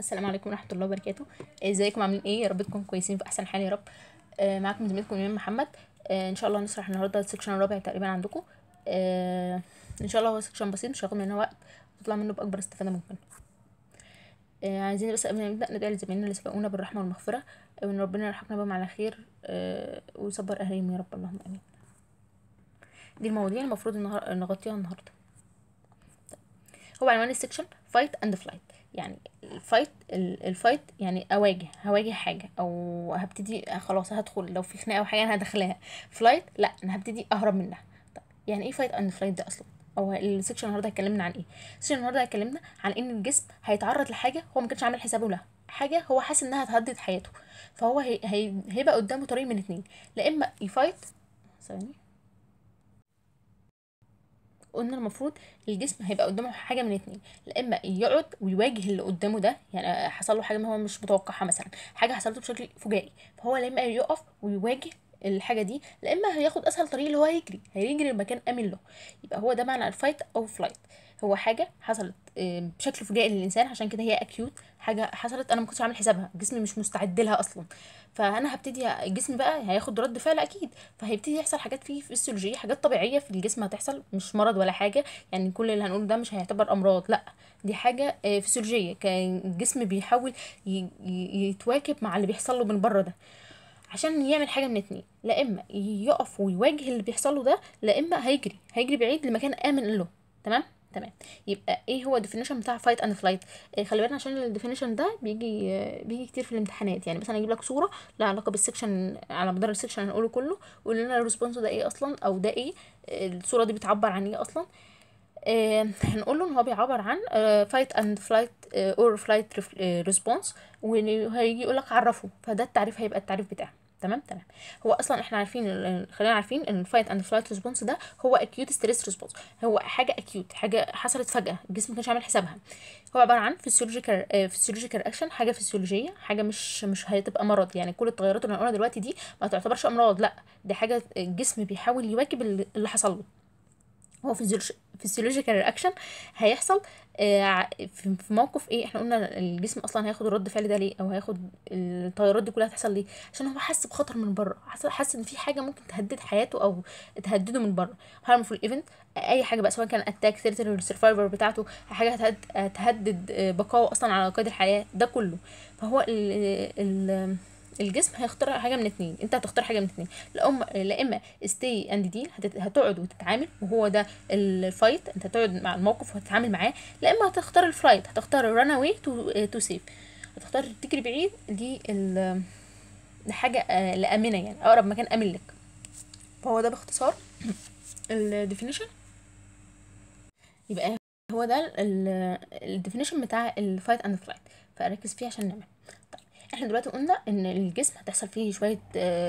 السلام عليكم ورحمه الله وبركاته آه، ازيكم عاملين ايه يا رب تكونوا كويسين في احسن حال يا رب آه، معاكم زميلكم ايمان محمد آه، ان شاء الله نشرح النهارده السكشن الرابع تقريبا عندكم ان شاء الله هو سكشن بسيط مش هياخد مننا وقت نطلع منه باكبر استفاده ممكن عايزين بس قبل ما نبدا ندعي لزمايلنا اللي سبقونا بالرحمه والمغفره وان ربنا يرحمنا بهم على خير ويصبر اهاليهم يا رب اللهم امين دي المواضيع المفروض نغطيها النهارده طيب. هو عنوان السكشن فايت اند فلايت يعني الفايت الفايت يعني اواجه هواجه حاجه او هبتدي خلاص هدخل لو في خناقه او حاجه انا هدخلها فلايت لا انا هبتدي اهرب منها طب يعني ايه فايت اند فلايت ده اصلا او السكشن النهارده هيكلمنا عن ايه السكشن النهارده هيكلمنا عن ان الجسم هيتعرض لحاجه هو ما كانش عامل حسابه لها حاجه هو حاسس انها هتهدد حياته فهو هي... هيبقى قدامه طريق من اتنين لا اما يفايت ثواني قلنا المفروض الجسم هيبقى قدامه حاجه من اتنين لا اما يقعد ويواجه اللي قدامه ده يعني حصل له حاجه ما هو مش متوقعها مثلا حاجه حصلت له بشكل فجائي فهو لا اما يقف ويواجه الحاجه دي لا اما هياخد اسهل طريق اللي هو هيجري هيجري لمكان امن له يبقى هو ده معنى الفايت او فلايت هو حاجه حصلت آه، بشكل فجائي للانسان عشان كده هي اكيوت حاجه حصلت انا ما كنتش عامل حسابها جسمي مش مستعد لها اصلا فانا هبتدي الجسم بقى هياخد رد فعل اكيد فهيبتدي يحصل حاجات فيه فيسيولوجيه حاجات طبيعيه في الجسم هتحصل مش مرض ولا حاجه يعني كل اللي هنقوله ده مش هيعتبر امراض لا دي حاجه فيسيولوجيه آه، كان الجسم بيحاول يتواكب مع اللي بيحصل له من بره ده عشان يعمل حاجه من اتنين لا اما يقف ويواجه اللي بيحصل له ده لا اما هيجري هيجري بعيد لمكان امن له تمام تمام يبقى ايه هو الديفينيشن بتاع فايت اند فلايت إيه خلي بالنا عشان الديفينيشن ده بيجي آه بيجي كتير في الامتحانات يعني مثلا اجيب لك صوره لها علاقه بالسكشن على مدار السكشن هنقوله كله ويقول لنا الريسبونس ده ايه اصلا او ده ايه آه، الصوره دي بتعبر عن ايه اصلا آه هنقول له ان هو بيعبر عن فايت اند فلايت اور فلايت ريسبونس وهيجي يقول لك عرفه فده التعريف هيبقى التعريف بتاعه تمام تمام هو اصلا احنا عارفين خلينا عارفين ان الفايت اند فلايت ريسبونس ده هو اكيوت ستريس ريسبونس هو حاجه اكيوت حاجه حصلت فجاه الجسم ما كانش عامل حسابها هو عباره عن فيسيولوجيكال فيسيولوجيكال اكشن حاجه فيسيولوجيه حاجه مش مش هتبقى مرض يعني كل التغيرات اللي هنقولها دلوقتي دي ما تعتبرش امراض لا دي حاجه الجسم بيحاول يواكب اللي حصل له هو فيسيولوجيكال رياكشن هيحصل آه، في موقف ايه احنا قلنا الجسم اصلا هياخد الرد فعل ده ليه او هياخد التيارات دي كلها هتحصل ليه عشان هو حس بخطر من بره حس ان في حاجه ممكن تهدد حياته او تهدده من بره هارمفول ايفنت اي حاجه بقى سواء كان اتاك ثيرتر السرفايفر بتاعته حاجه هتهدد بقاؤه اصلا على قيد الحياه ده كله فهو ال ال الجسم هيختار حاجه من اتنين انت هتختار حاجه من اتنين لا اما ستي اند دي هتقعد وتتعامل وهو ده الفايت انت هتقعد مع الموقف وهتتعامل معاه لا اما هتختار الفلايت هتختار الران اواي تو سيف هتختار تجري بعيد دي ال حاجه آه، لامنه يعني اقرب مكان امن لك فهو ده باختصار الديفينيشن يبقى هو ده الديفينيشن بتاع الفايت اند فلايت فاركز فيه عشان نعمل طيب احنا دلوقتي قلنا ان الجسم هتحصل فيه شويه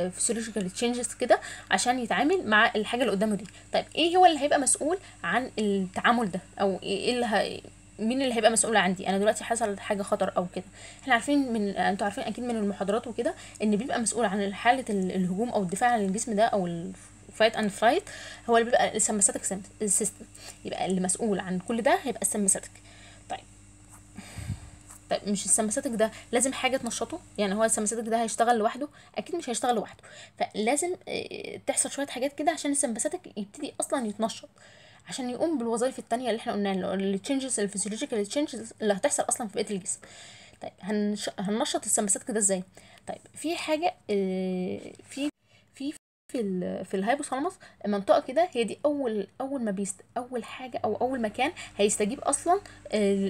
فيسيولوجيكال آه، تشينجز كده عشان يتعامل مع الحاجه اللي قدامه دي طيب ايه هو اللي هيبقى مسؤول عن التعامل ده او إيه،, ايه اللي ه... مين اللي هيبقى مسؤول عندي انا دلوقتي حصل حاجه خطر او كده احنا عارفين من انتوا عارفين اكيد من المحاضرات وكده ان بيبقى مسؤول عن حاله الهجوم او الدفاع عن الجسم ده او الفايت فايت اند فلايت هو اللي بيبقى السمساتك سيستم يبقى اللي مسؤول عن كل ده هيبقى السمساتك طب مش السماساتك ده لازم حاجه تنشطه يعني هو السمساتك ده هيشتغل لوحده اكيد مش هيشتغل لوحده فلازم آه، تحصل شويه حاجات كده عشان السمباساتك يبتدي اصلا يتنشط عشان يقوم بالوظائف التانية اللي احنا قلناها اللي التشنجز الفيزيولوجيكال تشنجز اللي هتحصل اصلا في بقيه الجسم طيب هنش... هننشط السمساتك ده ازاي طيب في حاجه آه، في في في في الهايبوثالاموس المنطقه كده هي دي اول اول ما بيست اول حاجه او اول مكان هيستجيب اصلا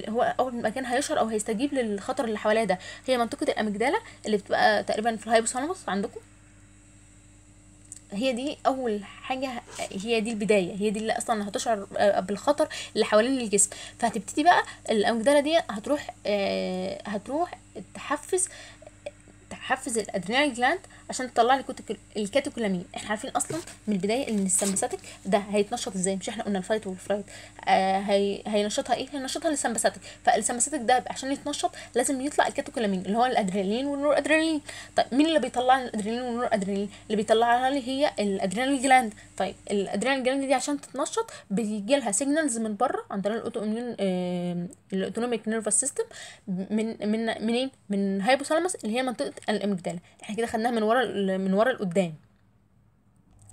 هو اول مكان هيشعر او هيستجيب للخطر اللي حواليه ده هي منطقه الاميجدالا اللي بتبقى تقريبا في الهايبوثالاموس عندكم هي دي اول حاجه هي دي البدايه هي دي اللي اصلا هتشعر بالخطر اللي حوالين الجسم فهتبتدي بقى الامجدله دي هتروح آه، هتروح تحفز تحفز الادرينال جلاند عشان تطلع لي الكاتيكولامين احنا عارفين اصلا من البدايه ان السمباساتيك ده هيتنشط ازاي مش احنا قلنا الفايت والفرايت آه هي هينشطها ايه هينشطها للسمباساتيك فالسمباساتيك ده عشان يتنشط لازم يطلع الكاتيكولامين اللي هو الادرينالين والنور ادرينالين طيب مين اللي بيطلع لنا الادرينالين والنور ادرينالين اللي بيطلعها لي هي الادرينال جلاند طيب الادرينال جلاند دي عشان تتنشط بيجي لها سيجنالز من بره عندنا الاوتو اميون آه الاوتونوميك نيرفس سيستم من من منين من هايبوثالاموس اللي هي منطقه الامجدال احنا كده خدناها من ورا من ورا لقدام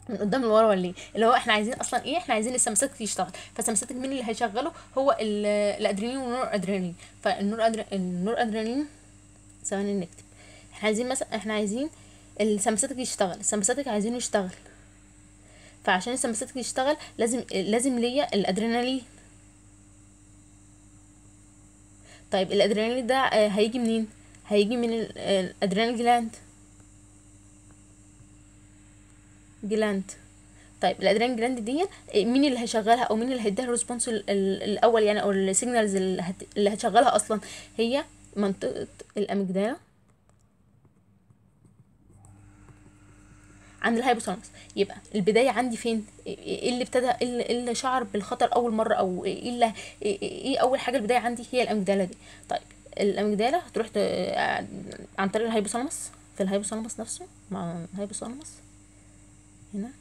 من قدام لورا ولا ايه اللي هو احنا عايزين اصلا ايه احنا عايزين السمساتك يشتغل فسمساتك مين اللي هيشغله هو الادرينالين والنور ادرينالين فالنور أدر... النور ادرينالين ثواني نكتب احنا عايزين مثلا احنا عايزين السمساتك يشتغل السمساتك عايزينه يشتغل فعشان السمساتك يشتغل لازم لازم ليا الادرينالين طيب الادرينالين ده آه، هيجي منين هيجي من آه، الادرينال جلاند جلاند طيب الادرينال جلاند دي إيه، مين اللي هيشغلها او مين اللي هيديها الريسبونس الاول يعني او السيجنالز اللي هتشغلها اصلا هي منطقه الاميجدالا عند الهايبوثالامس يبقى البدايه عندي فين ايه, إيه،, إيه اللي ابتدى ايه اللي شعر بالخطر اول مره او ايه اللي ايه اول حاجه البدايه عندي هي الاميجدالا دي طيب الاميجدالا هتروح عن طريق الهايبوثالامس في الهايبوثالامس نفسه مع الهايبوثالامس هنا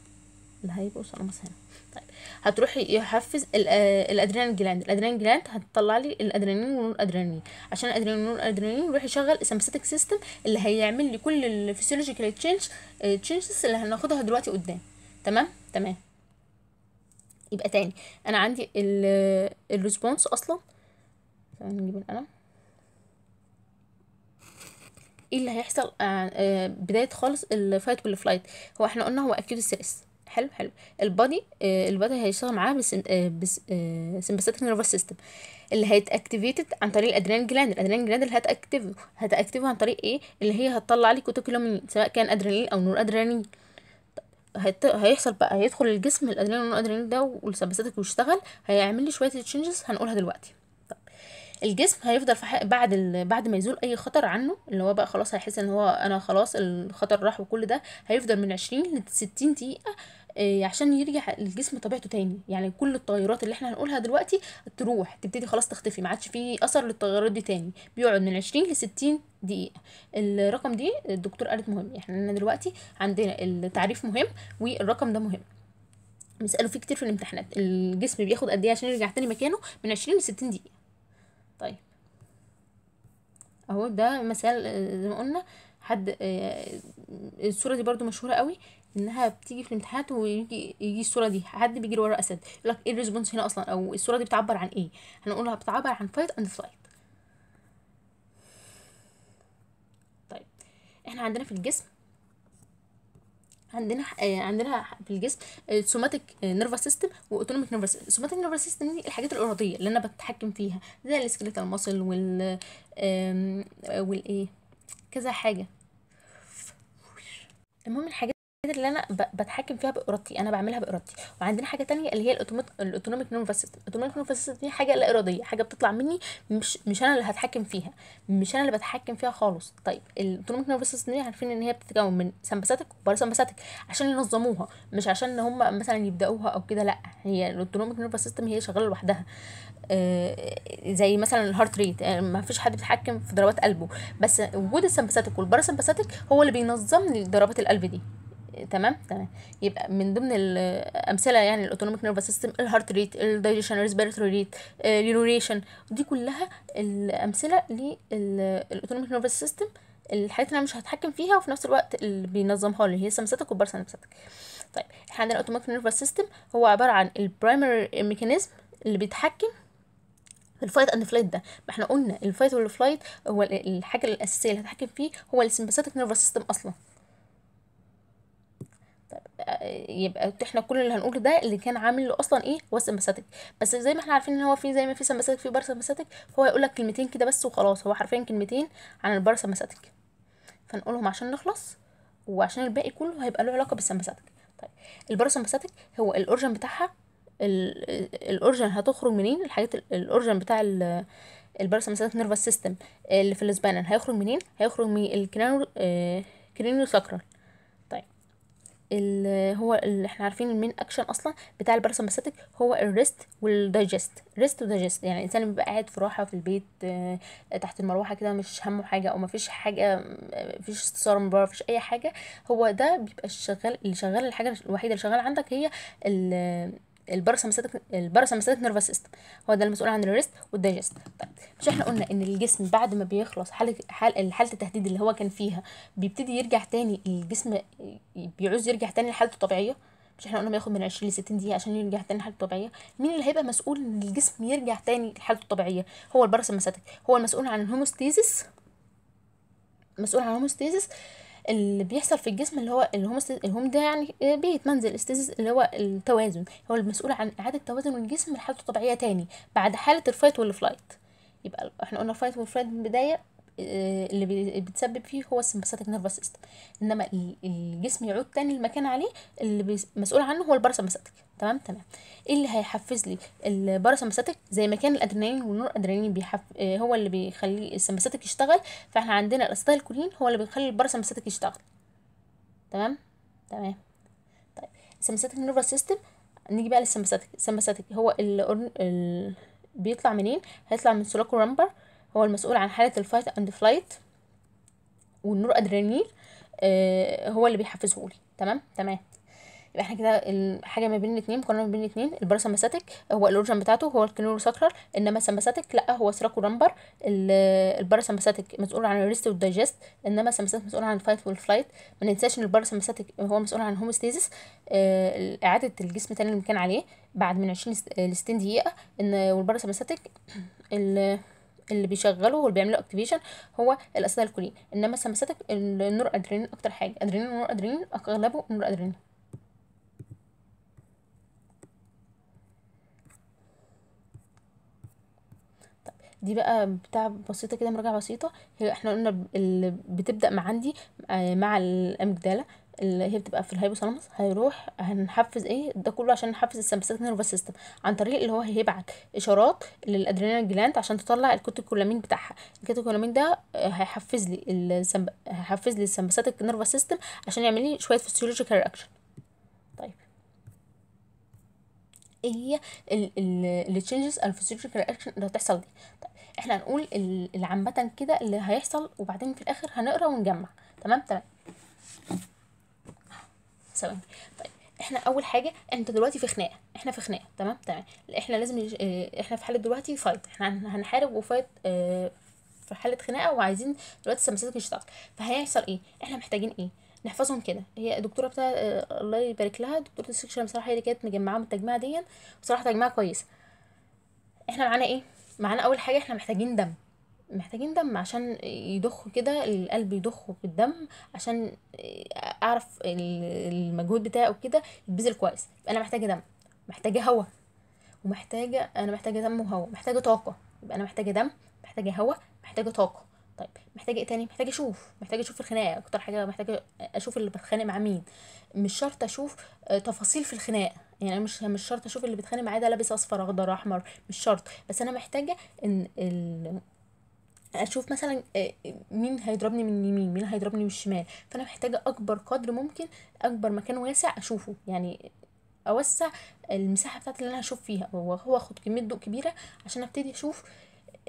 الهايبوثالاموس هنا طيب هتروحي يحفز آه، الادرينال جلاند الادرينال جلاند هتطلع لي الادرينالين والنور ادرينالين عشان الادرينالين والنور ادرينالين يروح يشغل السمباثيك سيستم اللي هيعمل لي كل الفسيولوجيكال تشينج تشينجز اللي هناخدها دلوقتي قدام تمام تمام يبقى تاني انا عندي الريسبونس آه، اصلا تمام نجيب القلم ايه اللي هيحصل آه، آه، بدايه خالص الفايت والفلايت هو احنا قلنا هو اكيد ستريس حلو حلو البادي آه، البادي هيشتغل معاه بالسمباثيك نيرفس سيستم اللي هيتاكتيفيتد عن طريق الادرينال جلاند الادرينال جلاند اللي هتاكتيفه هتاكتيفه عن طريق ايه اللي هي هتطلع لي كوتوكولامين سواء كان ادرينالين او نور ادرينالين هت... هيحصل بقى هيدخل الجسم الادرينالين والنور ادرينالين ده والسمباثيك ويشتغل هيعمل لي شويه تشينجز هنقولها دلوقتي الجسم هيفضل في حق بعد ال... بعد ما يزول اي خطر عنه اللي هو بقى خلاص هيحس ان هو انا خلاص الخطر راح وكل ده هيفضل من 20 ل 60 دقيقه آه، عشان يرجع الجسم طبيعته تاني يعني كل التغيرات اللي احنا هنقولها دلوقتي تروح تبتدي خلاص تختفي ما عادش فيه اثر للتغيرات دي تاني بيقعد من 20 ل 60 دقيقة الرقم دي الدكتور قالت مهم يعني احنا دلوقتي عندنا التعريف مهم والرقم ده مهم بيسألوا فيه كتير في الامتحانات الجسم بياخد قد ايه عشان يرجع تاني مكانه من 20 ل 60 دقيقة طيب اهو ده مثال آه، زي ما قلنا حد آه، الصوره دي برضو مشهوره قوي انها بتيجي في الامتحانات ويجي يجي الصوره دي حد بيجي ورا اسد يقول لك ايه الريسبونس هنا اصلا او الصوره دي بتعبر عن ايه هنقولها بتعبر عن فايت اند فلايت طيب احنا عندنا في الجسم عندنا آه، عندنا في الجسم سوماتيك نيرفس سيستم واوتونوميك نيرفس سوماتيك نيرفس سيستم دي الحاجات الاراديه اللي انا بتحكم فيها زي السكليتال ماسل وال آه، والايه كذا حاجه المهم الحاجات الحاجات اللي انا بتحكم فيها بارادتي انا بعملها بارادتي وعندنا حاجه تانية اللي هي الاوتونوميك نيرف سيستم الاوتونوميك نيرف سيستم دي حاجه لا اراديه حاجه بتطلع مني مش مش انا اللي هتحكم فيها مش انا اللي بتحكم فيها خالص طيب الاوتونوميك نيرف سيستم دي عارفين ان هي بتتكون من سمباثيتك وباراسمباثيتك عشان ينظموها مش عشان هم مثلا يبداوها او كده لا هي الاوتونوميك نيرف سيستم هي شغاله لوحدها آه، زي مثلا الهارت ريت يعني ما فيش حد بيتحكم في ضربات قلبه بس وجود السمباثيتك والباراسمباثيتك هو اللي بينظم لي ضربات القلب دي تمام تمام يبقى من ضمن الامثله يعني الاوتونوميك نيرف سيستم الهارت ريت الدايجيشن ريسبيرتوري ريت اليوريشن دي كلها الامثله للاوتونوميك نيرف سيستم الحاجات اللي انا مش هتحكم فيها وفي نفس الوقت اللي بينظمها لي هي سمساتك وبار سمساتك طيب احنا عندنا الاوتوماتيك نيرف سيستم هو عباره عن البرايمري ميكانيزم اللي بيتحكم في الفايت اند فلايت ده ما احنا قلنا الفايت والفلايت هو الحاجه الاساسيه اللي هتحكم فيه هو السمباثيك نيرف سيستم اصلا يبقى احنا كل اللي هنقوله ده اللي كان عامل له اصلا ايه هو السمباثيك بس زي ما احنا عارفين ان هو في زي ما في سمباثيك في باراسمباثيك فهو يقول لك كلمتين كده بس وخلاص هو حرفيا كلمتين عن الباراسمباثيك فنقولهم عشان نخلص وعشان الباقي كله هيبقى له علاقه بالسمباثيك طيب الباراسمباثيك هو الاورجن بتاعها الاورجن هتخرج منين الحاجات الاورجن بتاع الباراسمباثيك نيرفس سيستم اللي في الاسبانن هيخرج منين هيخرج من الكرينو كرينو ساكرال هو اللي احنا عارفين المين اكشن اصلا بتاع الباراسمباثيك هو الريست والدايجست ريست ودايجست يعني الانسان بيبقى قاعد في راحه في البيت آه، تحت المروحه كده مش همه حاجه او مفيش حاجه آه، مفيش استثار من بره مفيش اي حاجه هو ده بيبقى الشغال اللي شغال الحاجه الوحيده اللي شغاله عندك هي الباراسمبثيك الباراسمبثيك نيرفس سيستم هو ده المسؤول عن الريست والدايجست طيب مش احنا قلنا ان الجسم بعد ما بيخلص حاله حاله التهديد اللي هو كان فيها بيبتدي يرجع تاني الجسم بيعوز يرجع تاني لحالته الطبيعيه مش احنا قلنا بياخد من 20 ل 60 دقيقه عشان يرجع تاني لحالته الطبيعيه مين اللي هيبقى مسؤول ان الجسم يرجع تاني لحالته الطبيعيه هو الباراسمبثيك هو المسؤول عن الهوموستيزيس مسؤول عن الهوموستيزيس اللي بيحصل في الجسم اللي هو الهوم ده يعني آه، بيت منزل استيزيس اللي هو التوازن هو المسؤول عن اعاده توازن الجسم لحالته الطبيعيه تاني بعد حاله الفايت والفلايت يبقى احنا قلنا فايت والفلايت من البدايه آه، اللي بتسبب فيه هو السمباثيك نيرفس سيستم انما الجسم يعود تاني المكان عليه اللي مسؤول عنه هو الباراسمباثيك تمام تمام ايه اللي هيحفز لي الباراسمباثيك زي ما كان الادرينالين والنور ادرينالين بيحف... آه، هو اللي بيخلي السمباثيك يشتغل فاحنا عندنا الاسيتايل كولين هو اللي بيخلي الباراسمباثيك يشتغل تمام تمام طيب السمباثيك نيرفس سيستم نيجي بقى للسمباثيك السمباثيك هو ال... ال... بيطلع منين هيطلع من سولاكو رامبر هو المسؤول عن حالة الفايت اند فلايت والنور ادرينالين آه هو اللي بيحفزهولي تمام تمام يبقى احنا كده الحاجه ما بين الاثنين مقارنه ما بين الاثنين الباراسمباثيك هو الاورجن بتاعته هو الكنيروساكرال انما السمباثيك لا هو سيراكو رامبر الباراسمباثيك مسؤول عن الريست والدايجست انما السمباثيك مسؤول عن الفايت والفلايت ما ننساش ان الباراسمباثيك هو مسؤول عن الهوموستاسيس آه اعاده الجسم تاني اللي كان عليه بعد من 20 ل 60 دقيقه ان والباراسمباثيك اللي بيشغله واللي بيعمله اكتيفيشن هو الاسيتال كولين انما سمساتك النور ادرينين اكتر حاجه ادرينين ونور ادرينين اغلبه نور ادرينين طيب، دي بقى بتاع بسيطه كده مراجعه بسيطه هي احنا قلنا اللي بتبدا مع عندي آه، مع الامجداله اللي هي بتبقى في الهايبوثالامس هيروح هنحفز ايه ده كله عشان نحفز السمباثيك نيرفس سيستم عن طريق اللي هو هيبعت اشارات للادرينال جلاند عشان تطلع الكوتيكولامين بتاعها الكوتيكولامين ده هيحفز لي السمب... هيحفز لي السمباثيك نيرفس سيستم عشان يعمل لي شويه فسيولوجيكال رياكشن طيب ايه هي التشينجز الفسيولوجيكال رياكشن اللي هتحصل دي طيب احنا هنقول اللي عامه كده اللي هيحصل وبعدين في الاخر هنقرا ونجمع تمام تمام ثواني طيب احنا اول حاجه انت دلوقتي في خناقه احنا في خناقه تمام تمام احنا لازم آه، احنا في حاله دلوقتي فايت احنا هنحارب وفايت اه في حاله خناقه وعايزين دلوقتي السمسات تشتغل فهيحصل ايه احنا محتاجين ايه نحفظهم كده هي الدكتوره بتاع اه الله يبارك لها دكتوره السكشن بصراحه هي اللي كانت مجمعاهم التجميعه دي بصراحه تجميعه كويسه احنا معانا ايه معانا اول حاجه احنا محتاجين دم محتاجين دم عشان يضخوا كده القلب يضخه بالدم عشان آه، اعرف المجهود بتاعه كده يتبذل كويس يبقى انا محتاجه دم محتاجه هواء ومحتاجه انا محتاجه دم وهواء محتاجه طاقه يبقى انا محتاجه دم محتاجه هواء محتاجه طاقه طيب محتاجه ايه تاني محتاجه اشوف محتاجه اشوف الخناقه اكتر حاجه محتاجه اشوف اللي بتخانق مع مين مش شرط اشوف آه، تفاصيل في الخناقه يعني انا مش مش شرط اشوف اللي بتخانق معاه ده لابس اصفر اخضر احمر مش شرط بس انا محتاجه ان ال... اشوف مثلا آه، مين هيضربني من اليمين مين هيضربني من الشمال فانا محتاجه اكبر قدر ممكن اكبر مكان واسع اشوفه يعني اوسع المساحه بتاعت اللي انا هشوف فيها وهو اخد كميه ضوء كبيره عشان ابتدي اشوف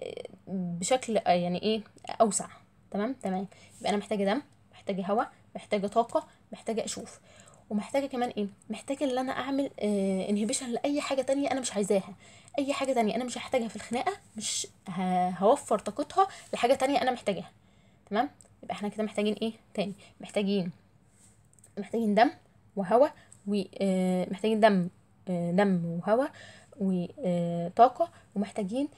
آه، بشكل آه، يعني ايه اوسع تمام تمام يبقى انا محتاجه دم محتاجه هواء محتاجه طاقه محتاجه اشوف ومحتاجه كمان ايه محتاجه ان انا اعمل آه انهبيشن لاي حاجه تانية انا مش عايزاها اي حاجه تانية انا مش هحتاجها في الخناقه مش هوفر طاقتها لحاجه تانية انا محتاجاها تمام يبقى احنا كده محتاجين ايه تاني محتاجين محتاجين دم وهواء آه، آه، آه، ومحتاجين دم دم وهواء وطاقه ومحتاجين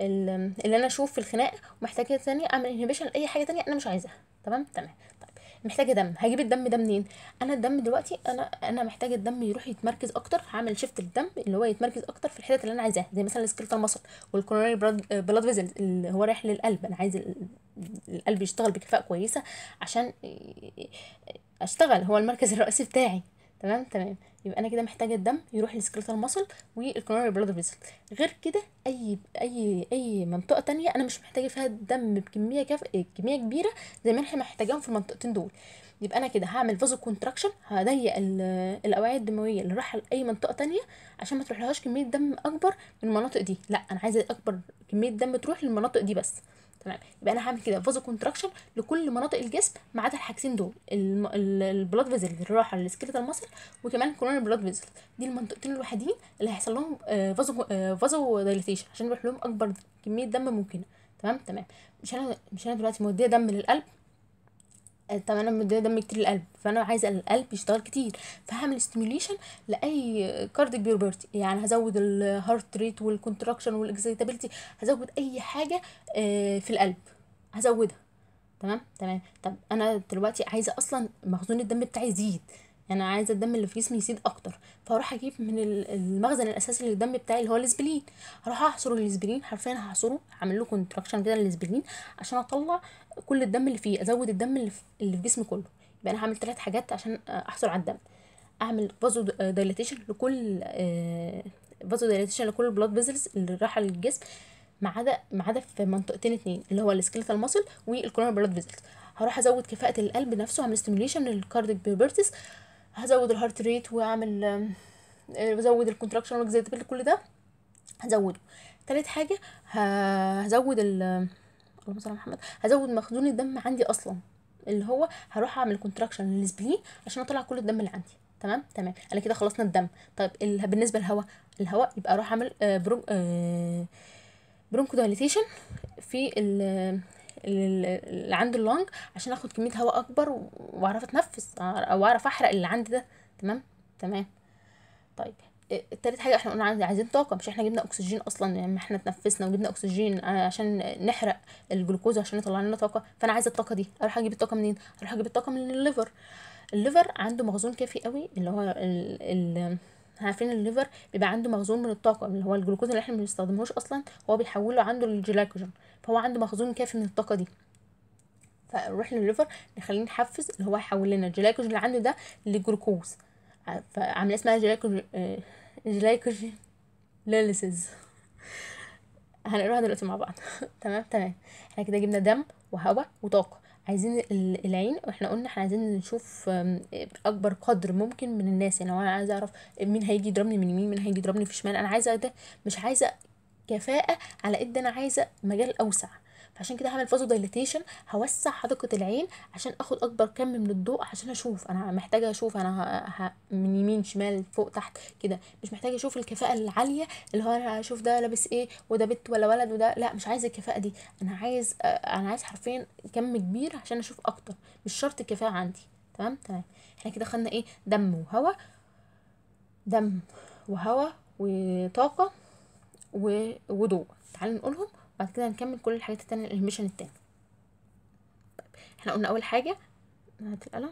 اللي انا اشوف في الخناقه ومحتاجه تانية اعمل انهبيشن لاي حاجه تانية انا مش عايزاها تمام تمام طيب محتاجه دم هجيب الدم ده منين انا الدم دلوقتي انا انا محتاجه الدم يروح يتمركز اكتر هعمل شيفت الدم اللي هو يتمركز اكتر في الحتت اللي انا عايزاها زي مثلا السكرتال مصل والكوروناري بلاد فيزل اللي هو رايح للقلب انا عايز القلب يشتغل بكفاءه كويسه عشان اشتغل هو المركز الرئيسي بتاعي تمام تمام يبقى انا كده محتاجه الدم يروح للسكريتال ماسل والكورونري بلاد فيسل غير كده اي اي اي منطقه تانية انا مش محتاجه فيها الدم بكميه كف... كميه كبيره زي ما احنا محتاجاهم في المنطقتين دول يبقى انا كده هعمل فازو كونتراكشن هضيق الاوعيه الدمويه اللي رايحه لاي منطقه تانية عشان ما تروحلهاش كميه دم اكبر من المناطق دي لا انا عايزه اكبر كميه دم تروح للمناطق دي بس تمام يبقى انا هعمل كده فازو كونتراكشن لكل مناطق الجسم ما عدا الحاجتين دول البلاد فيزل الراحه للسكيلتال ماسل وكمان كورونا البلاد فيزل دي المنطقتين الوحيدين اللي هيحصل لهم آه، فازو آه، فازو دايليتيشن عشان يروح لهم اكبر كميه دم ممكنه تمام تمام مش انا مش انا دلوقتي موديه دم للقلب طب انا مديه دم كتير للقلب فانا عايزه القلب يشتغل كتير فهعمل ستيميوليشن لاي كارديك بيربرتي يعني هزود الهارت ريت والكونتراكشن والاكسيتابيلتي هزود اي حاجه آه، في القلب هزودها تمام تمام طب انا دلوقتي عايزه اصلا مخزون الدم بتاعي يزيد انا عايزه الدم اللي في جسمي يزيد اكتر فهروح اجيب من المخزن الاساسي للدم بتاعي اللي هو الاسبرين هروح اعصر الاسبرين حرفيا هعصره اعمل له كونتراكشن كده للاسبرين عشان اطلع كل الدم اللي فيه ازود الدم اللي في, اللي في جسمي كله يبقى انا هعمل ثلاث حاجات عشان احصل على الدم اعمل فازو دايليتيشن لكل فازو آه، دايليتيشن لكل البلاد فيزلز اللي رايحه للجسم ما عدا ما عدا في منطقتين اتنين اللي هو السكيلتال ماسل والكورونال بلاد فيزلز هروح ازود كفاءه القلب نفسه هعمل ستيميوليشن للكارديك بيربرتس هزود الهارت ريت واعمل بزود الكونتراكشن والاكزيتابيلتي كل ده هزوده تالت حاجه هزود ال اللهم صل على محمد هزود مخزون الدم عندي اصلا اللي هو هروح اعمل كونتراكشن للسبلين عشان اطلع كل الدم اللي عندي تمام تمام انا كده خلصنا الدم طيب ال... بالنسبه للهواء الهواء يبقى اروح اعمل آه، برونكو دايليتيشن آه، في ال... اللي عنده اللونج عشان اخد كميه هواء اكبر واعرف اتنفس او اعرف احرق اللي عندي ده تمام تمام طيب آه، تالت حاجه احنا قلنا عايزين طاقه مش احنا جبنا اكسجين اصلا يعني احنا اتنفسنا وجبنا اكسجين آه، عشان نحرق الجلوكوز عشان يطلع لنا طاقه فانا عايزه الطاقه دي اروح اجيب الطاقه منين اروح اجيب الطاقه من الليفر الليفر عنده مخزون كافي قوي اللي هو ال احنا عارفين الليفر بيبقى عنده مخزون من الطاقه اللي هو الجلوكوز اللي احنا ما بنستخدمهوش اصلا هو بيحوله عنده للجلايكوجين فهو عنده مخزون كافي من الطاقه دي فنروح للليفر نخليه نحفز اللي هو يحول لنا الجلايكوجين اللي عنده ده لجلوكوز فعمليه اسمها جلايكوجين آه، جلايكوجين ليليسيز هنقراها دلوقتي مع بعض تمام تمام احنا كده جبنا دم وهواء وطاقه عايزين العين واحنا قلنا احنا عايزين نشوف اكبر قدر ممكن من الناس يعني لو انا عايزه اعرف مين هيجي يضربني من يمين مين هيجي يضربني في شمال انا عايزه ده مش عايزه كفاءه على قد انا عايزه مجال اوسع فعشان كده هعمل فازو دايليتيشن هوسع حدقه العين عشان اخد اكبر كم من الضوء عشان اشوف انا محتاجه اشوف انا ه... ه... من يمين شمال فوق تحت كده مش محتاجه اشوف الكفاءه العاليه اللي هو انا اشوف ده لابس ايه وده بنت ولا ولد وده لا مش عايز الكفاءه دي انا عايز آه، انا عايز حرفيا كم كبير عشان اشوف اكتر مش شرط الكفاءه عندي تمام تمام احنا كده خدنا ايه دم وهواء دم وهواء وطاقه وضوء تعالوا نقولهم بعد كده نكمل كل الحاجات التانية الميشن التاني طيب احنا قلنا اول حاجة هات القلم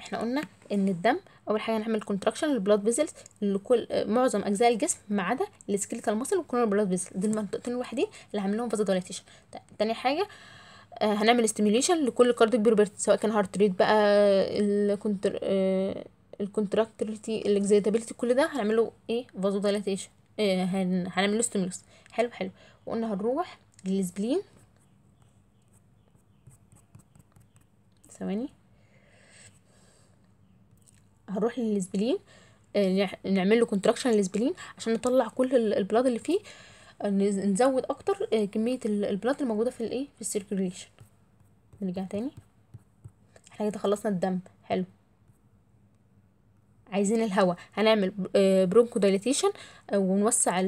احنا قلنا ان الدم اول حاجه هنعمل كونتراكشن للبلاد فيزلز لكل معظم اجزاء الجسم ما عدا السكيلتال ماسل والكولون بلاد فيزلز دول المنطقتين الوحيدين اللي عامل لهم فازودايليتيشن طيب، تاني حاجه آه، هنعمل استيميليشن لكل كارديك بيربرت سواء كان هارت ريت بقى الكونتر الكونتراكتيلتي الاكزيتابيلتي كل ده هنعمله ايه فازودايليتيشن إيه، هنعمل له حلو حلو وقلنا هنروح للسبلين ثواني هنروح للسبلين آه، نعمل له كونتراكشن للسبلين عشان نطلع كل البلاد اللي فيه آه، نزود اكتر آه، كميه البلاد الموجوده في الايه في السيركيوليشن نرجع تاني احنا كده خلصنا الدم حلو عايزين الهواء هنعمل برونكو دايليتيشن آه، آه، ونوسع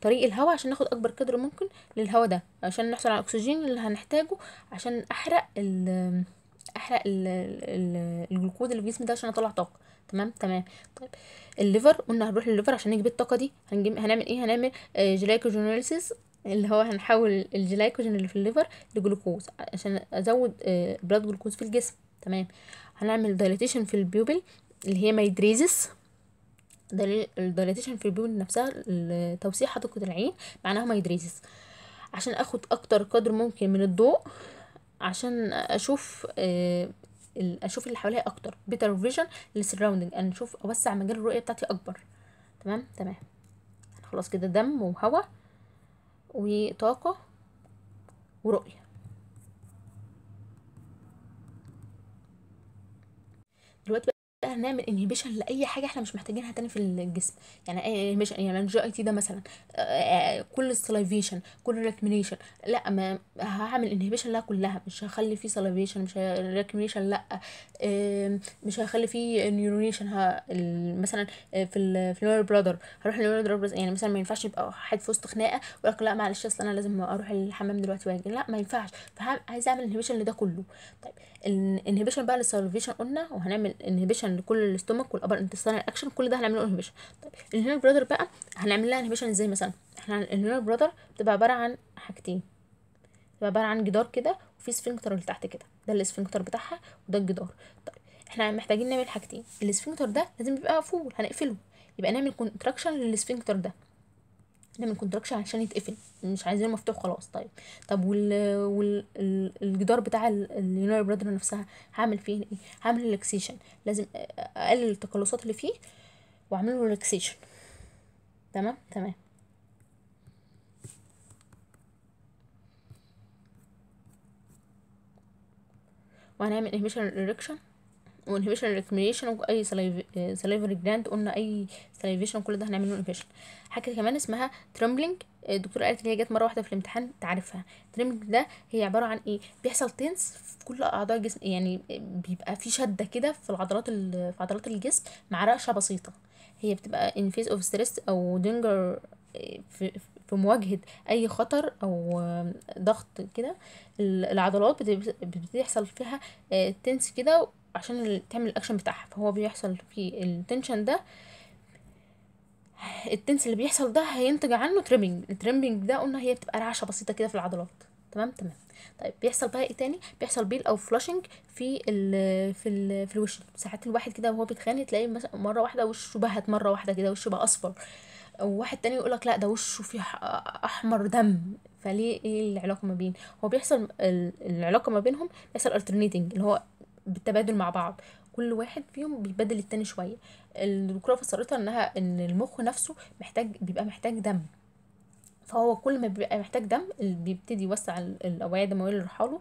طريق الهواء عشان ناخد اكبر قدر ممكن للهواء ده عشان نحصل على الاكسجين اللي هنحتاجه عشان احرق ال احرق الجلوكوز اللي في جسمي ده عشان اطلع طاقه تمام تمام طيب الليفر قلنا هنروح للليفر عشان نجيب الطاقه دي هنجيب هنعمل ايه هنعمل جلايكوجينوليسيس آه، اللي هو هنحول الجلايكوجين اللي في الليفر لجلوكوز عشان ازود بلاد جلوكوز في الجسم تمام هنعمل دايليتيشن في البيوبل اللي هي مايدريزس الدايليتيشن في البيون نفسها توسيع حدقة العين معناها مايدريزس عشان اخد اكتر قدر ممكن من الضوء عشان اشوف آه اشوف اللي حواليا اكتر بيتر فيجن للسراوندنج انا اشوف اوسع مجال الرؤيه بتاعتي اكبر تمام تمام خلاص كده دم وهواء وطاقه ورؤيه ده هنعمل انهبيشن لاي حاجه احنا مش محتاجينها تاني في الجسم يعني اي انهبيشن يعني الجي اي تي ده مثلا آه، آه، كل السلايفيشن كل الريكمنيشن لا ما هعمل انهبيشن لها كلها مش هخلي فيه سلايفيشن مش ريكمينيشن لا مش هخلي فيه نيورونيشن مثلا آه، في في النور برادر هروح النور برادر يعني مثلا ما ينفعش يبقى حد في وسط خناقه ويقول لك لا معلش اصل انا لازم اروح الحمام دلوقتي واجي لا ما ينفعش فعايز اعمل انهبيشن لده كله طيب الانهبيشن بقى للسالفيشن قلنا وهنعمل انهبيشن لكل الاستومك والابر انتستينال اكشن كل ده هنعمله انهبيشن طيب الهيلر برادر بقى هنعمل لها انهبيشن ازاي مثلا احنا الهيلر برادر بتبقى عباره عن حاجتين بتبقى عباره عن جدار كده وفي سفنكتر تحت كده ده الاسفنكتر بتاعها وده الجدار طيب احنا محتاجين نعمل حاجتين الاسفنكتر ده لازم يبقى مقفول هنقفله يبقى نعمل كونتراكشن للاسفنكتر ده ده من نكونتراكش عشان يتقفل مش عايزينه مفتوح خلاص طيب طب والجدار الجدار بتاع اليونار برادر نفسها هعمل فيه ايه هعمل ريلاكسيشن لازم اقلل التقلصات اللي فيه له ريلاكسيشن تمام تمام وهنعمل انهميشن ريكشن وانهبيشن ريكميشن واي سلايفري جراند قلنا اي سلايفيشن كل ده هنعمله انهبيشن حاجه كمان اسمها ترمبلينج آه، الدكتوره قالت ان هي جت مره واحده في الامتحان تعرفها الترمبلينج ده هي عباره عن ايه بيحصل تنس في كل اعضاء الجسم يعني بيبقى في شده كده في العضلات في عضلات الجسم مع رقشه بسيطه هي بتبقى ان فيس اوف ستريس او دينجر آه، في في مواجهة أي خطر أو آه، ضغط كده العضلات بتحصل فيها تنس كده عشان تعمل الاكشن بتاعها فهو بيحصل فيه التنشن ده التنس اللي بيحصل ده هينتج عنه تريمينج التريمينج ده قلنا هي بتبقى رعشه بسيطه كده في العضلات تمام تمام طيب بيحصل بقى ايه تاني بيحصل بيل او فلاشنج في الـ في الـ في الوش ساعات الواحد كده وهو بيتخانق تلاقي مثلا مره واحده وشه بهت مره واحده كده وشه بقى اصفر وواحد تاني يقولك لا ده وشه فيه احمر دم فليه ايه العلاقه ما بين هو بيحصل العلاقه ما بينهم بيحصل الترنيتنج اللي هو بالتبادل مع بعض كل واحد فيهم بيبدل التاني شويه الدكتوره فسرتها انها ان المخ نفسه محتاج بيبقى محتاج دم فهو كل ما بيبقى محتاج دم بيبتدي يوسع الاوعيه الدمويه اللي رايحه له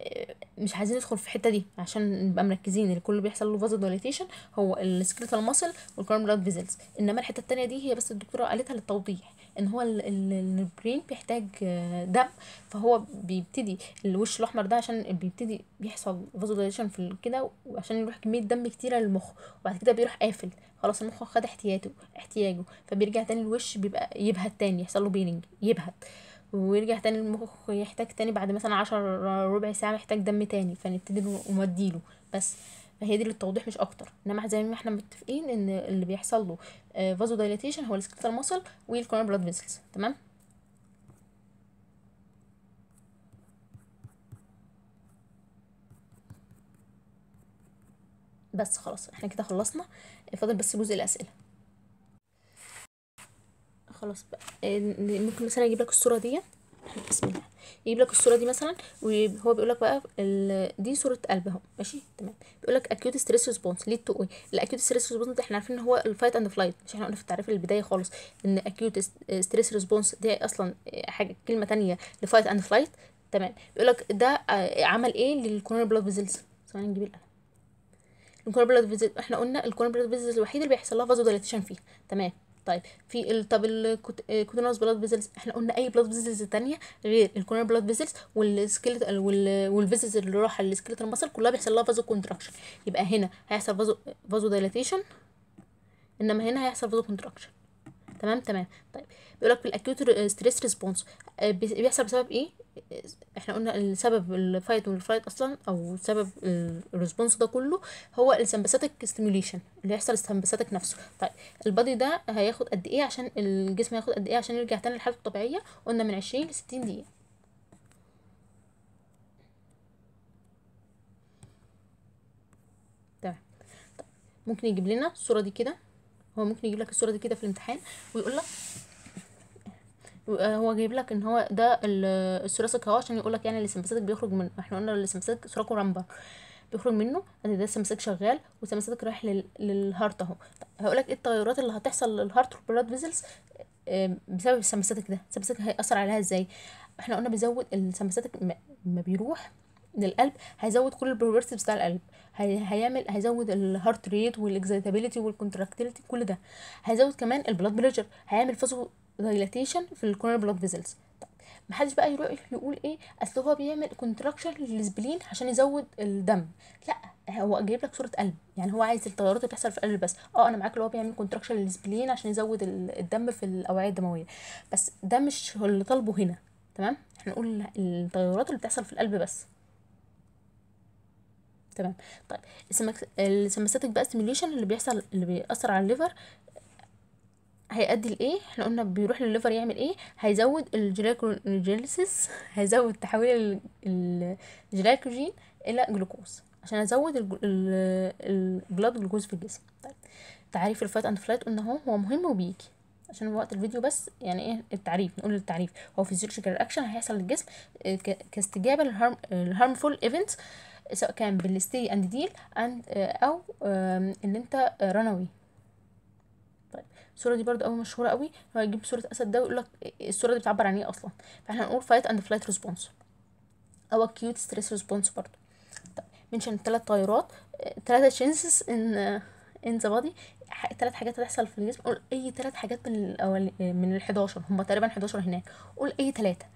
آه، مش عايزين ندخل في الحته دي عشان نبقى مركزين اللي كله بيحصل له فازو دايليتيشن هو السكريتال ماسل والكرم بلاد فيزلز انما الحته التانية دي هي بس الدكتوره قالتها للتوضيح ان هو البرين بيحتاج دم فهو بيبتدي الوش الاحمر ده عشان بيبتدي بيحصل فازوديليشن في كده وعشان يروح كميه دم كتيره للمخ وبعد كده بيروح قافل خلاص المخ خد احتياجه احتياجه فبيرجع تاني الوش بيبقى يبهت تاني يحصل له بيننج يبهت ويرجع تاني المخ يحتاج تاني بعد مثلا عشر ربع ساعة محتاج دم تاني فنبتدي نوديله بس هي دي للتوضيح مش اكتر انما زي ما احنا متفقين ان اللي بيحصل له فازو آه, دايليتيشن هو السكتال ماسل والكورنر بلاد فيسلز تمام بس خلاص احنا كده خلصنا فاضل بس جزء الاسئله خلاص بقى آه، ممكن مثلا اجيب لك الصوره ديت بسم الله يجيب لك الصوره دي مثلا وهو بيقول لك بقى دي صوره قلب اهو ماشي تمام بيقول لك اكيوت ستريس ريسبونس ليد تو ايه الاكيوت ستريس ريسبونس احنا عارفين ان هو الفايت اند فلايت مش احنا قلنا في التعريف البدايه خالص ان اكيوت ستريس ريسبونس دي اصلا حاجه كلمه ثانيه لفايت اند فلايت تمام بيقول لك ده عمل ايه للكورونال بلاد فيزلز ثواني نجيب القلم الكورونال بلاد فيزلز احنا قلنا الكورونال بلاد فيزلز الوحيد اللي بيحصل لها فازوديليتيشن فيها تمام طيب في ال... طب الكوتينوس بلاد فيزلز احنا قلنا اي بلاد فيزلز تانية غير الكورنر بلاد فيزلز والسكيلت والفيزلز اللي راح للسكيلت المصل كلها بيحصل لها فازو كونتراكشن يبقى هنا هيحصل فازو فازو دايلاتيشن انما هنا هيحصل فازو كونتراكشن تمام تمام طيب بيقول لك الاكيوت ستريس ريسبونس بيحصل بسبب ايه آه، احنا قلنا السبب الفايت والفلايت اصلا او سبب الريسبونس ده كله هو السمباثيك ستيميوليشن اللي يحصل السمباثيك نفسه طيب البادي ده هياخد قد ايه عشان الجسم هياخد قد ايه عشان يرجع تاني لحالته الطبيعيه قلنا من 20 ل 60 دقيقه تمام طيب، ممكن يجيب لنا الصوره دي كده هو ممكن يجيب لك الصوره دي كده في الامتحان ويقول لك هو جايب لك ان هو ده الثراسك اهو عشان يقول لك يعني السمساتك بيخرج من احنا قلنا السمساتك ثراكو رامبا بيخرج منه ان ده السمساك شغال وسمساتك رايح لل... للهارت اهو هقول لك ايه التغيرات اللي هتحصل للهارت والبلاد فيزلز بسبب السمساتك ده السمساتك هيأثر عليها ازاي احنا قلنا بيزود السمساتك ما بيروح للقلب هيزود كل البروبرتيز بتاع القلب هيعمل هيزود الهارت ريت والاكزيتابيلتي والكونتراكتيلتي كل ده هيزود كمان البلاد بريشر هيعمل فازو دايلاتيشن في الكورنر بلاد فيزلز محدش بقى يروح يقول ايه اصل هو بيعمل كونتراكشن للسبلين عشان يزود الدم لا هو جايب لك صوره قلب يعني هو عايز التغيرات اللي بتحصل في القلب بس اه انا معاك اللي هو بيعمل كونتراكشن للسبلين عشان يزود الدم في الاوعيه الدمويه بس ده مش اللي طالبه هنا تمام احنا نقول التغيرات اللي بتحصل في القلب بس تمام طيب السمساتك بقى ستيميوليشن اللي بيحصل اللي بيأثر على الليفر هيأدي لايه احنا قلنا بيروح للليفر يعمل ايه هيزود الجلايكوليسيس هيزود تحويل الجلايكوجين الى جلوكوز عشان ازود البلاد جلوكوز في الجسم طيب تعريف الفايت اند فلايت قلنا اهو هو مهم وبيجي عشان وقت الفيديو بس يعني ايه التعريف نقول التعريف هو فيزيولوجيكال اكشن هيحصل للجسم آه، كاستجابه للهارمفول ايفنتس سواء كان بالستي اند ديل اند او اللي انت رنوي آه، طيب الصوره دي برضو قوي مشهوره قوي هو يجيب صوره اسد ده ويقول لك الصوره دي بتعبر عن ايه اصلا فاحنا هنقول فايت اند فلايت ريسبونس او اكيوت ستريس ريسبونس برضو طيب منشن الثلاث طيارات ثلاثه تشانسز ان ان ذا بودي ثلاث حاجات هتحصل في الجسم قول اي ثلاث حاجات من الاول آه، من ال 11 هم تقريبا 11 هناك قول اي ثلاثه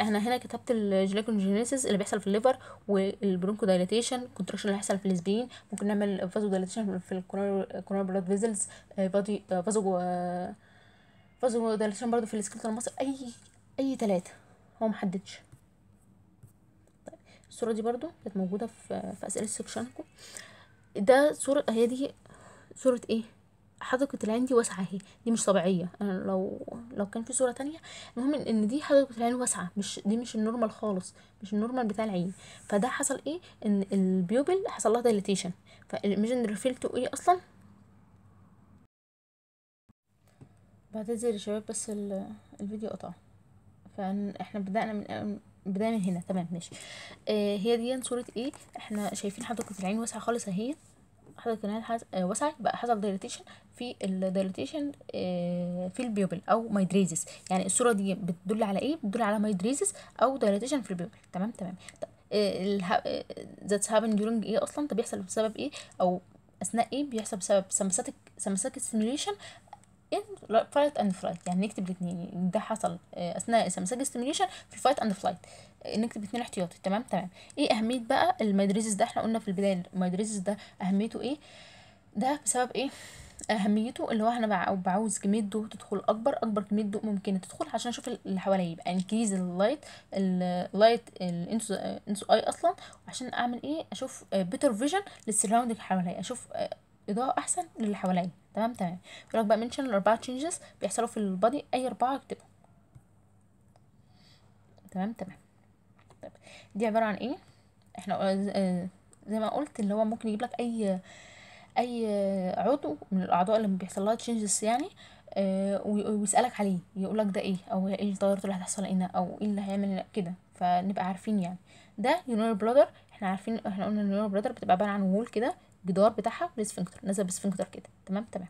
احنا هنا كتبت الجليكوجينيسيس اللي بيحصل في الليفر والبرونكو دايليتيشن كونتراكشن اللي هيحصل في الاسبرين ممكن نعمل فازو دايليتيشن في الكورونال بلاد فيزلز بادي آه، آه، فازو آه، فازو دايليتيشن برضو في السكيلتون المصري اي اي ثلاثه هو محددش طيب، الصوره دي برضو كانت موجوده في في اسئله سكشنكم ده صوره هي دي صوره ايه حضرة العين دي واسعة اهي دي مش طبيعية انا لو لو كان في صورة تانية المهم ان دي حضرة العين واسعة مش دي مش النورمال خالص مش النورمال بتاع العين فده حصل ايه ان البيوبل حصل لها دايليتيشن فالايميجن ريفيلته ايه اصلا بعتذر يا شباب بس الفيديو قطع فاحنا بدأنا من بدانا من هنا تمام ماشي آه هي دي صورة ايه احنا شايفين حضرة العين واسعة خالص اهي حصل كمان حز... آه، بقى حصل دايلاتيشن في الدايلاتيشن آه، في البيوبل او مايدريزس يعني الصوره دي بتدل على ايه بتدل على مايدريزس او دايلاتيشن في البيوبل تمام تمام ذاتس آه، هابن during ايه اصلا طب بيحصل بسبب ايه او اثناء ايه بيحصل بسبب سمساتك سمساتك ستيميوليشن فايت اند فلايت يعني نكتب الاثنين ده حصل آه، اثناء السمساج ستيميليشن في الفايت اند فلايت نكتب اثنين احتياطي تمام تمام ايه اهميه بقى الميدريزس ده احنا قلنا في البدايه الميدريزس ده اهميته ايه ده بسبب ايه اهميته اللي هو انا بعوز كميه ضوء تدخل اكبر اكبر كميه ضوء ممكن تدخل عشان اشوف اللي حواليا يبقى انكريز اللايت اللايت الانسو اي اصلا عشان اعمل ايه اشوف بيتر فيجن للسراوندنج حواليا اشوف آه، اضاءه احسن للي حواليا تمام تمام يقول لك بقى منشن الاربعه تشينجز بيحصلوا في البادي اي اربعه اكتبهم تمام تمام طيب دي عباره عن ايه احنا آه، زي ما قلت اللي هو ممكن يجيب لك اي اي عضو من الاعضاء اللي بيحصل لها تشينجز يعني آه، ويسالك عليه يقول لك ده ايه او ايه التغيرات اللي هتحصل هنا او ايه اللي هيعمل كده فنبقى عارفين يعني ده يونور بلادر احنا عارفين احنا قلنا اليونر بلادر بتبقى عباره عن وول كده الجدار بتاعها والاسفنكتر نزل بالاسفنكتر كده تمام تمام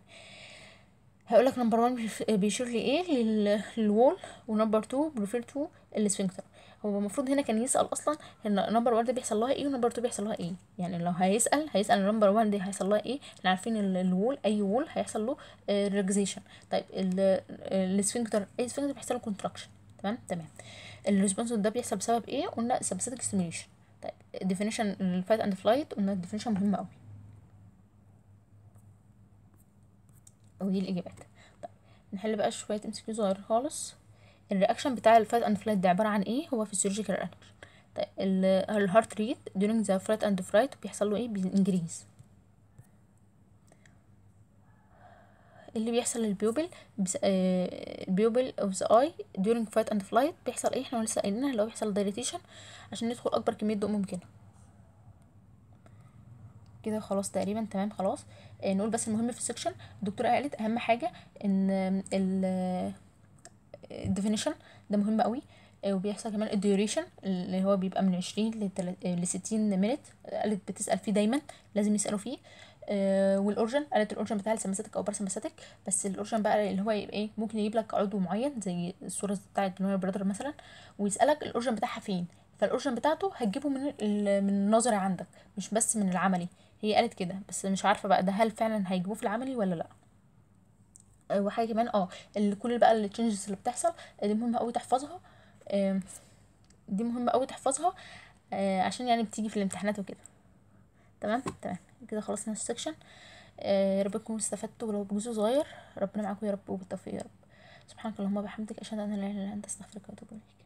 هقول لك نمبر 1 بيشير لايه للوول ونمبر 2 بيشير تو الاسفنكتر هو المفروض هنا كان يسال اصلا ان نمبر 1 ده بيحصل لها ايه ونمبر 2 بيحصل لها ايه يعني لو هيسال هيسال نمبر 1 دي هيحصل لها ايه احنا عارفين الوول اي وول هيحصل له ريلاكسيشن آه، طيب الاسفنكتر الاسفنكتر بيحصل له كونتراكشن تمام تمام الريسبونس ده بيحصل بسبب ايه قلنا سبستاتيك ستيميليشن طيب ديفينيشن الفايت اند فلايت قلنا الديفينيشن مهمه قوي ودي الاجابات طيب نحل بقى شويه ام سي صغير خالص الرياكشن بتاع الفات اند فلايت ده عباره عن ايه هو فيسيولوجيكال رياكشن طيب الهارت ريت during the flight and flight بيحصل له ايه بينجريز اللي بيحصل للبيوبل بس... آه... البيوبل اوف ذا اي during flight and flight بيحصل ايه احنا لسه قايلينها اللي هو بيحصل دايليتيشن عشان ندخل اكبر كميه ضوء ممكنه كده خلاص تقريبا تمام خلاص آه نقول بس المهم في السكشن الدكتورة قالت اهم حاجة ان ال آه، definition ده مهم قوي آه، وبيحصل كمان الديوريشن اللي هو بيبقى من عشرين لستين آه، مينت قالت بتسأل فيه دايما لازم يسألوا فيه آه والاورجن قالت الاورجن بتاع السماساتك او برسمساتك بس الاورجن بقى اللي هو يبقى ايه ممكن يجيب لك عضو معين زي الصوره بتاعه اللي برادر مثلا ويسالك الاورجن بتاعها فين فالاورجن بتاعته هتجيبه من من النظري عندك مش بس من العملي هي قالت كده بس مش عارفه بقى ده هل فعلا هيجيبوه في العملي ولا لا آه، وحاجه كمان اه كل بقى التشنجز اللي بتحصل آه، دي مهمه قوي تحفظها دي مهمه قوي تحفظها آه، عشان يعني بتيجي في الامتحانات وكده تمام تمام كده خلصنا السكشن يا رب تكونوا استفدتوا ولو بجزء صغير ربنا معاكم يا رب وبالتوفيق يا رب سبحانك اللهم وبحمدك اشهد ان لا اله الا انت استغفرك واتوب اليك